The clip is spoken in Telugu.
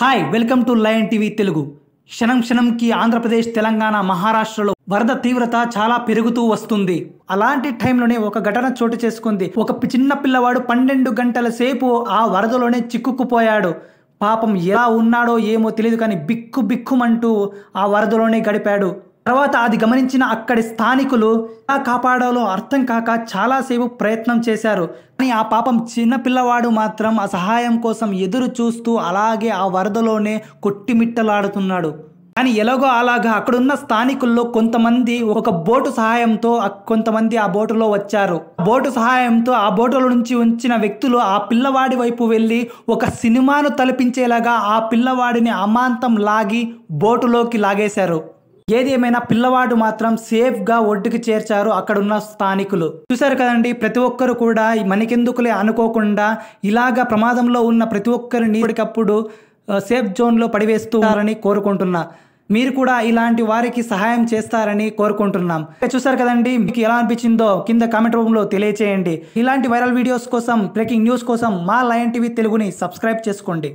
hi welcome to lion TV Telugu క్షణం క్షణంకి ఆంధ్రప్రదేశ్ తెలంగాణ మహారాష్ట్రలో వరద తీవ్రత చాలా పెరుగుతూ వస్తుంది అలాంటి టైంలోనే ఒక ఘటన చోటు చేసుకుంది ఒక చిన్న పిల్లవాడు పన్నెండు గంటల సేపు ఆ వరదలోనే చిక్కుకుపోయాడు పాపం ఎలా ఉన్నాడో ఏమో తెలియదు కానీ బిక్కు బిక్కుమంటూ ఆ వరదలోనే గడిపాడు తర్వాత అది గమనించిన అక్కడి స్థానికులు ఎలా కాపాడాలో అర్థం కాక చాలాసేపు ప్రయత్నం చేశారు కానీ ఆ పాపం చిన్న పిల్లవాడు మాత్రం ఆ సహాయం కోసం ఎదురు చూస్తూ అలాగే ఆ వరదలోనే కొట్టిమిట్టలాడుతున్నాడు కానీ ఎలాగో అలాగా అక్కడున్న స్థానికుల్లో కొంతమంది ఒక బోటు సహాయంతో కొంతమంది ఆ బోటులో వచ్చారు బోటు సహాయంతో ఆ బోటులో నుంచి ఉంచిన వ్యక్తులు ఆ పిల్లవాడి వైపు వెళ్ళి ఒక సినిమాను తలపించేలాగా ఆ పిల్లవాడిని అమాంతం లాగి బోటులోకి లాగేశారు ఏది ఏమైనా పిల్లవాడు మాత్రం సేఫ్గా ఒడ్డుకి చేర్చారు అక్కడున్న స్థానికులు చూశారు కదండి ప్రతి ఒక్కరు కూడా మనకెందుకులే అనుకోకుండా ఇలాగ ప్రమాదంలో ఉన్న ప్రతి ఒక్కరిని ఇప్పటికప్పుడు సేఫ్ జోన్లో పడివేస్తున్నారని కోరుకుంటున్నా మీరు కూడా ఇలాంటి వారికి సహాయం చేస్తారని కోరుకుంటున్నాం చూసారు కదండి మీకు ఎలా అనిపించిందో కింద కామెంట్ రూపంలో తెలియచేయండి ఇలాంటి వైరల్ వీడియోస్ కోసం బ్రేకింగ్ న్యూస్ కోసం మా లయన్ టీవీ తెలుగుని సబ్స్క్రైబ్ చేసుకోండి